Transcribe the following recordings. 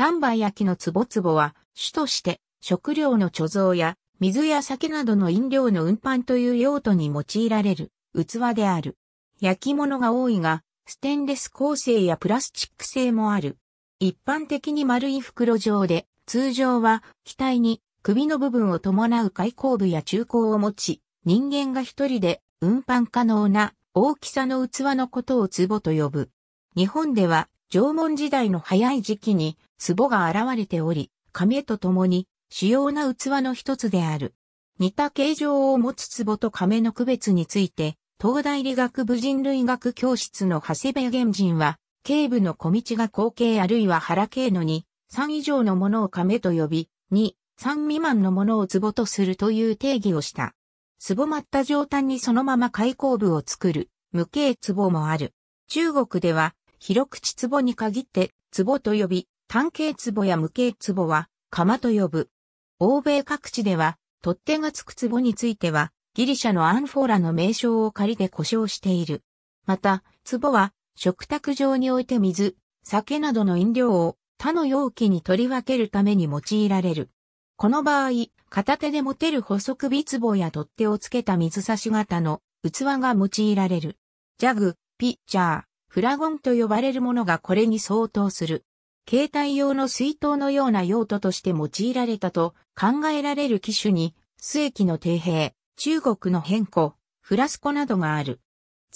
丹波焼の壺壺つは、主として食料の貯蔵や水や酒などの飲料の運搬という用途に用いられる器である。焼き物が多いが、ステンレス構成やプラスチック製もある。一般的に丸い袋状で、通常は機体に首の部分を伴う開口部や中口を持ち、人間が一人で運搬可能な大きさの器のことを壺と呼ぶ。日本では縄文時代の早い時期に壺が現れており、紙と共に主要な器の一つである。似た形状を持つ壺と亀の区別について、東大理学部人類学教室の長谷部源人は、頸部の小道が後継、あるいは腹頸の2、3以上のものを亀と呼び、2、3未満のものを壺とするという定義をした。壺まった状態にそのまま開口部を作る、無形壺もある。中国では、広口壺に限って、壺と呼び、単形壺や無形壺は、釜と呼ぶ。欧米各地では、取っ手がつく壺については、ギリシャのアンフォーラの名称を借りて呼称している。また、壺は、食卓上に置いて水、酒などの飲料を他の容器に取り分けるために用いられる。この場合、片手で持てる細微壺や取っ手をつけた水差し型の器が用いられる。ジャグ、ピッチャー、フラゴンと呼ばれるものがこれに相当する。携帯用の水筒のような用途として用いられたと考えられる機種に、末期の底平、中国の変更、フラスコなどがある。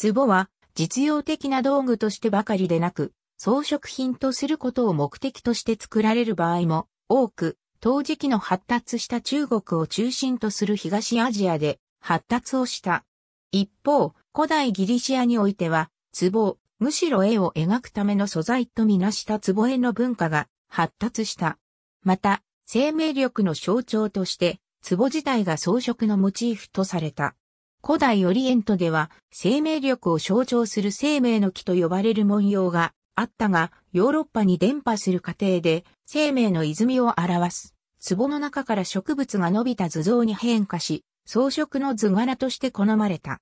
壺は実用的な道具としてばかりでなく、装飾品とすることを目的として作られる場合も多く、陶磁器の発達した中国を中心とする東アジアで発達をした。一方、古代ギリシアにおいては、壺むしろ絵を描くための素材とみなした壺絵の文化が発達した。また、生命力の象徴として、壺自体が装飾のモチーフとされた。古代オリエントでは、生命力を象徴する生命の木と呼ばれる文様があったが、ヨーロッパに伝播する過程で、生命の泉を表す。壺の中から植物が伸びた図像に変化し、装飾の図柄として好まれた。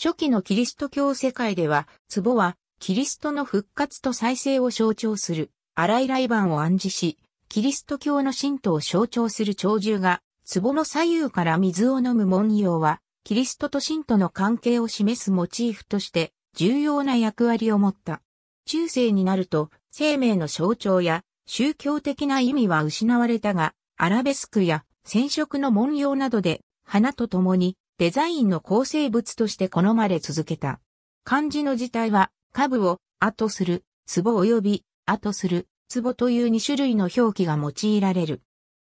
初期のキリスト教世界では、壺はキリストの復活と再生を象徴する、荒い雷板を暗示し、キリスト教の神徒を象徴する鳥獣が、壺の左右から水を飲む文様は、キリストと神との関係を示すモチーフとして重要な役割を持った。中世になると生命の象徴や宗教的な意味は失われたが、アラベスクや染色の文様などで花と共にデザインの構成物として好まれ続けた。漢字の字体は下部を後する、壺及び後する、壺という2種類の表記が用いられる。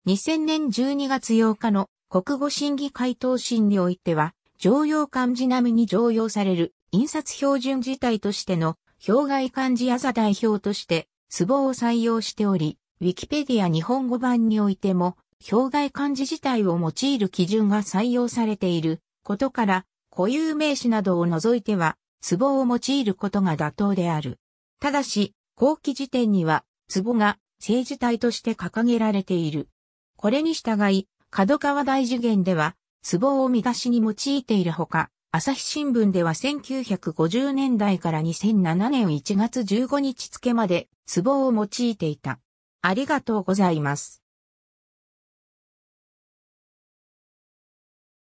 2000年12月8日の国語審議回答審においては、常用漢字並みに常用される印刷標準自体としての表外漢字や座代表として壺を採用しており、ウィキペディア日本語版においても表外漢字自体を用いる基準が採用されていることから固有名詞などを除いては壺を用いることが妥当である。ただし、後期時点には、壺が政治体として掲げられている。これに従い、角川大事件では、壺を見出しに用いているほか、朝日新聞では1950年代から2007年1月15日付まで、壺を用いていた。ありがとうございます。